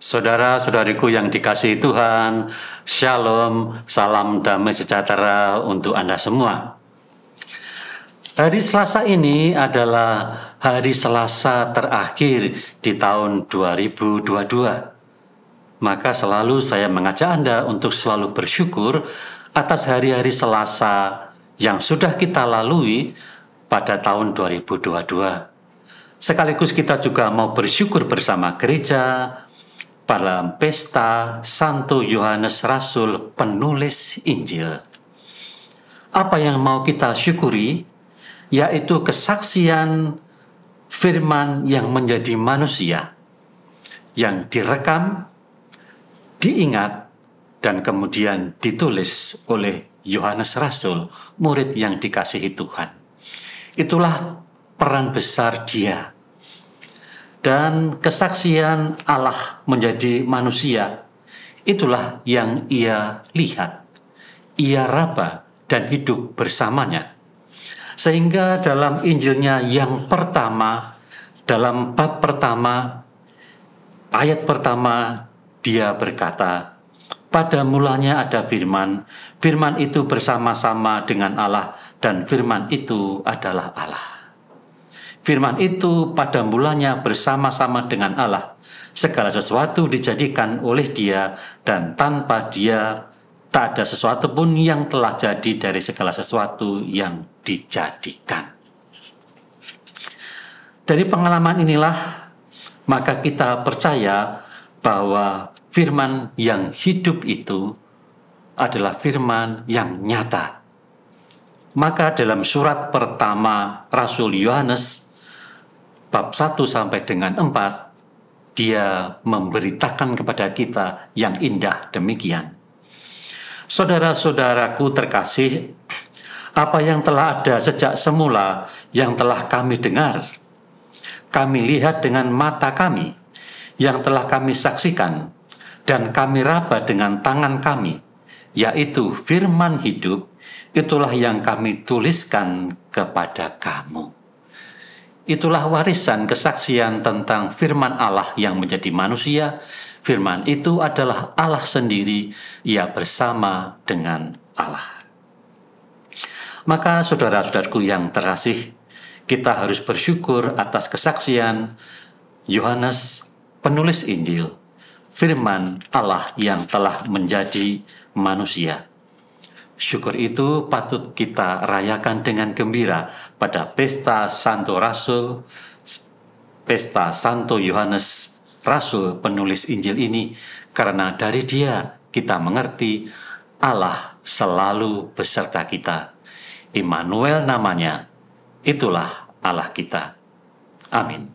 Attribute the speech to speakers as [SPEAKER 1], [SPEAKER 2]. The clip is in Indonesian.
[SPEAKER 1] Saudara-saudariku yang dikasihi Tuhan, Shalom, salam damai sejahtera untuk Anda semua. Hari Selasa ini adalah hari Selasa terakhir di tahun 2022. Maka selalu saya mengajak Anda untuk selalu bersyukur atas hari-hari Selasa yang sudah kita lalui pada tahun 2022. Sekaligus kita juga mau bersyukur bersama gereja, dalam pesta Santo Yohanes Rasul penulis Injil. Apa yang mau kita syukuri yaitu kesaksian firman yang menjadi manusia yang direkam, diingat dan kemudian ditulis oleh Yohanes Rasul, murid yang dikasihi Tuhan. Itulah peran besar dia dan kesaksian Allah menjadi manusia. Itulah yang ia lihat. Ia raba dan hidup bersamanya. Sehingga dalam Injilnya yang pertama, dalam bab pertama, ayat pertama, dia berkata, pada mulanya ada firman, firman itu bersama-sama dengan Allah, dan firman itu adalah Allah. Firman itu pada mulanya bersama-sama dengan Allah. Segala sesuatu dijadikan oleh Dia, dan tanpa Dia tak ada sesuatu pun yang telah jadi dari segala sesuatu yang dijadikan. Dari pengalaman inilah, maka kita percaya bahwa firman yang hidup itu adalah firman yang nyata. Maka dalam surat pertama Rasul Yohanes bab 1 sampai dengan 4, dia memberitakan kepada kita yang indah demikian. Saudara-saudaraku terkasih, apa yang telah ada sejak semula, yang telah kami dengar, kami lihat dengan mata kami, yang telah kami saksikan, dan kami raba dengan tangan kami, yaitu firman hidup, itulah yang kami tuliskan kepada kamu. Itulah warisan kesaksian tentang firman Allah yang menjadi manusia. Firman itu adalah Allah sendiri, ia bersama dengan Allah. Maka saudara-saudaraku yang terasih, kita harus bersyukur atas kesaksian Yohanes, penulis Injil, firman Allah yang telah menjadi manusia. Syukur itu patut kita rayakan dengan gembira pada pesta Santo Rasul, pesta Santo Yohanes Rasul penulis Injil ini, karena dari dia kita mengerti Allah selalu beserta kita. Immanuel namanya, itulah Allah kita. Amin.